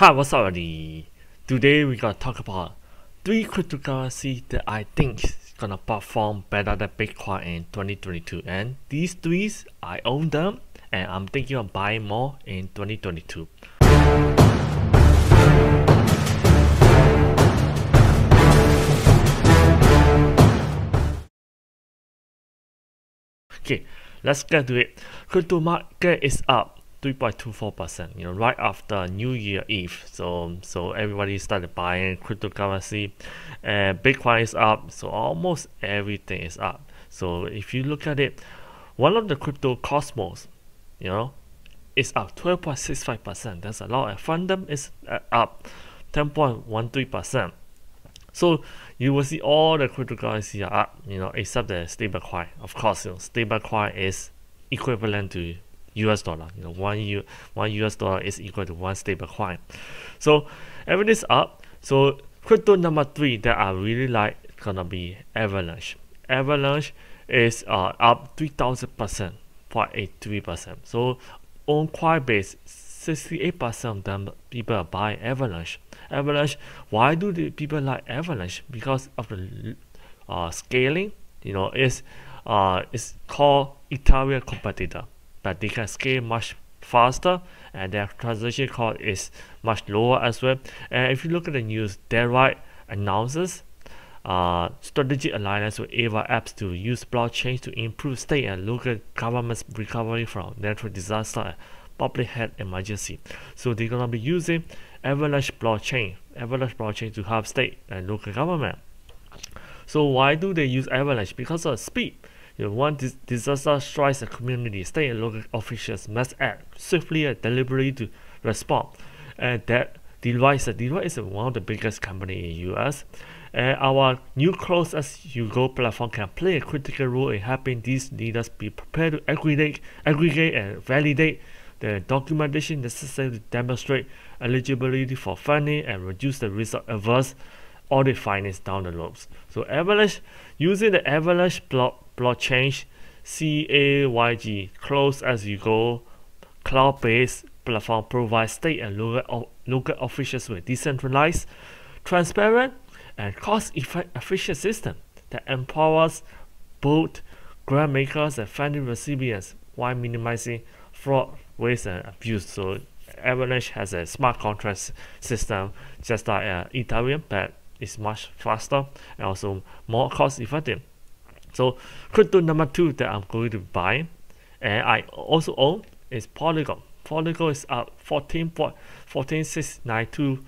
Hi, what's up, buddy? Today we gonna talk about three cryptocurrencies that I think is gonna perform better than Bitcoin in 2022. And these three, I own them, and I'm thinking of buying more in 2022. Okay, let's get to it. Crypto market is up 3.24%, you know, right after New Year Eve. So so everybody started buying cryptocurrency and Bitcoin is up. So almost everything is up. So if you look at it, one of the crypto cosmos, you know, is up 12.65%. That's a lot. And Fundam is uh, up 10.13%. So you will see all the cryptocurrency are up, you know, except the stablecoin. Of course, you know, stablecoin is equivalent to US dollar. You know, one U, one US dollar is equal to one stable coin, So everything's up. So crypto number three that I really like gonna be Avalanche. Avalanche is uh, up three thousand percent, point eight three percent. So on Coinbase, sixty eight percent of them people buy Avalanche. Avalanche. Why do the people like Avalanche? Because of the uh, scaling. You know, it's uh, it's called Italian competitor but they can scale much faster and their transaction cost is much lower as well and if you look at the news Derrite announces uh, strategic alliance with AVA apps to use blockchain to improve state and local governments recovery from natural disaster and public health emergency so they're gonna be using avalanche blockchain avalanche blockchain to help state and local government so why do they use avalanche because of speed if one dis disaster strikes a community, state and local officials must act swiftly and deliberately to respond. And that Deloitte, Deloitte is one of the biggest company in US. And our new close as you go platform can play a critical role in helping these leaders be prepared to aggregate, aggregate and validate the documentation necessary to demonstrate eligibility for funding and reduce the risk of adverse audit findings down the road. So Avalanche, using the Avalanche block block change CAYG close as you go cloud-based platform provides state and local, local officials with decentralized, transparent, and cost-efficient system that empowers both grant makers and funding recipients while minimizing fraud, waste, and abuse. So Avalanche has a smart contract system just like uh, Ethereum, but it's much faster and also more cost-effective. So crypto number two that I'm going to buy and I also own is Polygon. Polygon is up 14.14692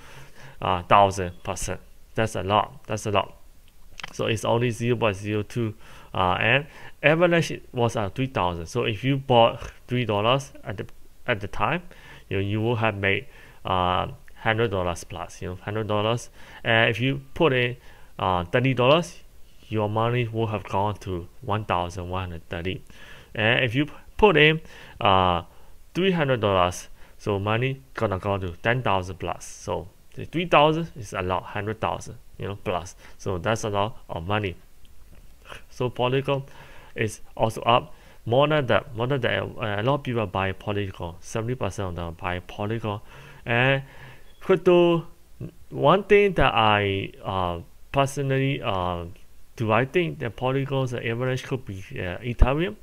uh, thousand percent. That's a lot. That's a lot. So it's only 0 0.02 uh, and average was at uh, 3000 So if you bought $3 at the, at the time, you, you will have made uh, $100 plus, you know, $100. And if you put in uh, $30, your money will have gone to 1130 and if you put in uh, $300 so money gonna go to 10,000 plus so the 3,000 is a lot 100,000 you know plus so that's a lot of money so Polygon is also up more than that more than that a lot of people buy Polygon 70% of them buy Polygon and crypto one thing that I uh, personally uh, do I think the Polygon's average could be uh, Ethereum?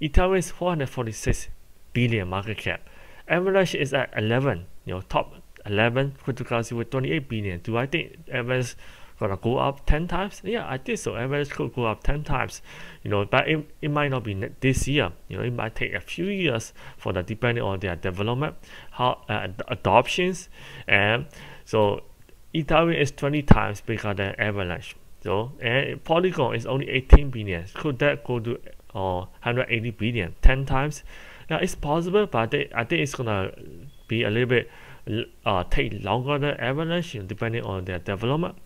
Ethereum is 446 billion market cap. Average is at 11, you know, top 11 cryptocurrency with 28 billion. Do I think average gonna go up 10 times? Yeah, I think so. Average could go up 10 times, you know, but it, it might not be this year. You know, it might take a few years for the depending on their development, how uh, adoptions, and so Ethereum is 20 times bigger than Avalanche. So and Polygon is only 18 billion. Could that go to or uh, 180 billion, 10 times? Now it's possible, but I think, I think it's gonna be a little bit uh, take longer than Avalanche depending on their development.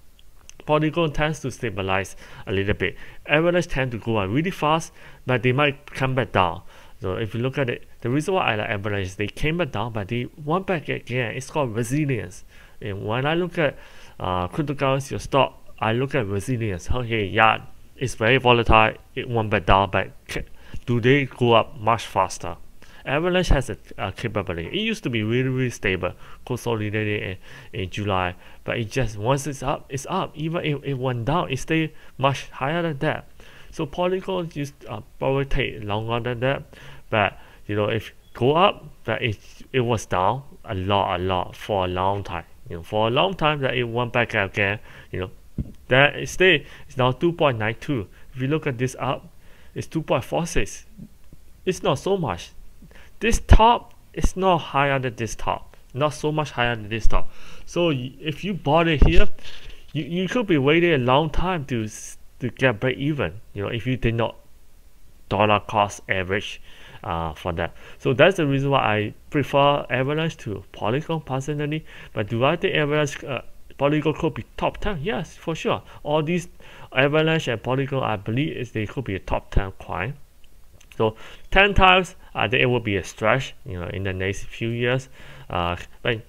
Polygon tends to stabilize a little bit. Avalanche tend to go up really fast, but they might come back down. So if you look at it, the reason why I like Avalanche is they came back down, but they went back again. It's called resilience. And when I look at uh, cryptocurrency or stock, I look at resilience. Okay, yeah, it's very volatile. It went back down, but do they go up much faster? Avalanche has a, a, capability. It used to be really, really stable, consolidated in, in July, but it just once it's up, it's up. Even if it went down, it stayed much higher than that. So Polygon just uh, probably take longer than that, but you know if go up, that it it was down a lot, a lot for a long time. You know, for a long time that it went back again. You know, that stay is now 2.92. If you look at this up, it's 2.46. It's not so much. This top is not higher than this top. Not so much higher than this top. So if you bought it here, you, you could be waiting a long time to to get break even. You know, if you did not dollar cost average uh, for that. So that's the reason why I prefer Avalanche to Polygon personally. But do I think Avalanche uh, Polygon could be top 10. Yes, for sure. All these Avalanche and Polygon, I believe is they could be a top 10 coin. So 10 times, I think it will be a stretch, you know, in the next few years. Uh, but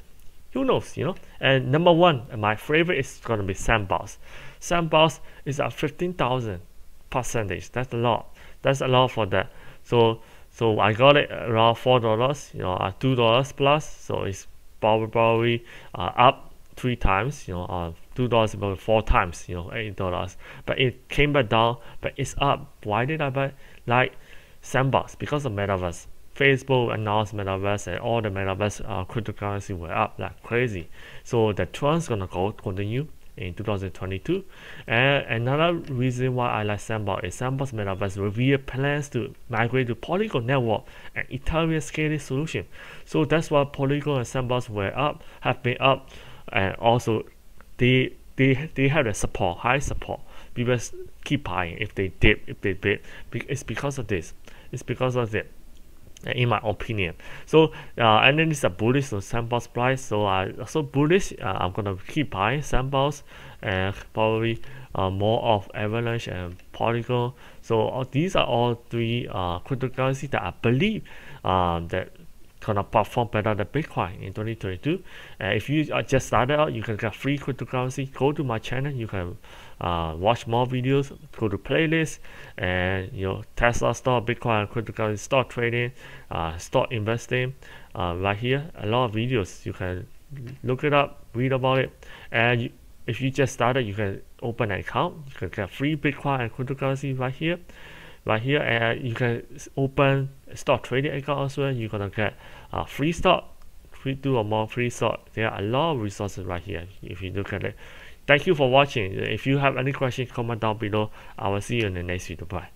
who knows, you know? And number one, my favorite is going to be Sandbox. Sandbox is at 15,000 percentage. That's a lot. That's a lot for that. So so I got it around four dollars, you know, uh, two dollars plus. So it's probably uh, up three times, you know, uh, two dollars about four times, you know, eight dollars. But it came back down, but it's up. Why did I buy like sandbox? Because of metaverse. Facebook announced metaverse and all the metaverse uh, cryptocurrency were up like crazy. So the trend's gonna go continue in 2022. And another reason why I like Sandbox is Sandbox Metaverse revealed plans to migrate to Polygon Network, an Ethereum scaling solution. So that's why Polygon and Sandbox were up, have been up and also they they they have the support, high support. People keep buying if they dip, if they bid. It's because of this. It's because of it. In my opinion, so uh, and then it's a bullish on price. So I uh, so bullish. Uh, I'm gonna keep buying samples and probably uh, more of Avalanche and Polygon. So uh, these are all three uh, cryptocurrency that I believe um, that gonna perform better than Bitcoin in 2022. And uh, if you are uh, just started out, you can get free cryptocurrency. Go to my channel. You can uh, watch more videos. Go to playlist and you know Tesla stock, Bitcoin, cryptocurrency stock trading, uh, stock investing. Uh, right here, a lot of videos. You can look it up, read about it, and you, if you just started, you can open an account. You can get free Bitcoin and cryptocurrency right here. Right here, and uh, you can open stock trading account as well. You're gonna get uh, free stock, free do a more free stock. There are a lot of resources right here if you look at it. Thank you for watching. If you have any questions, comment down below. I will see you in the next video. Bye.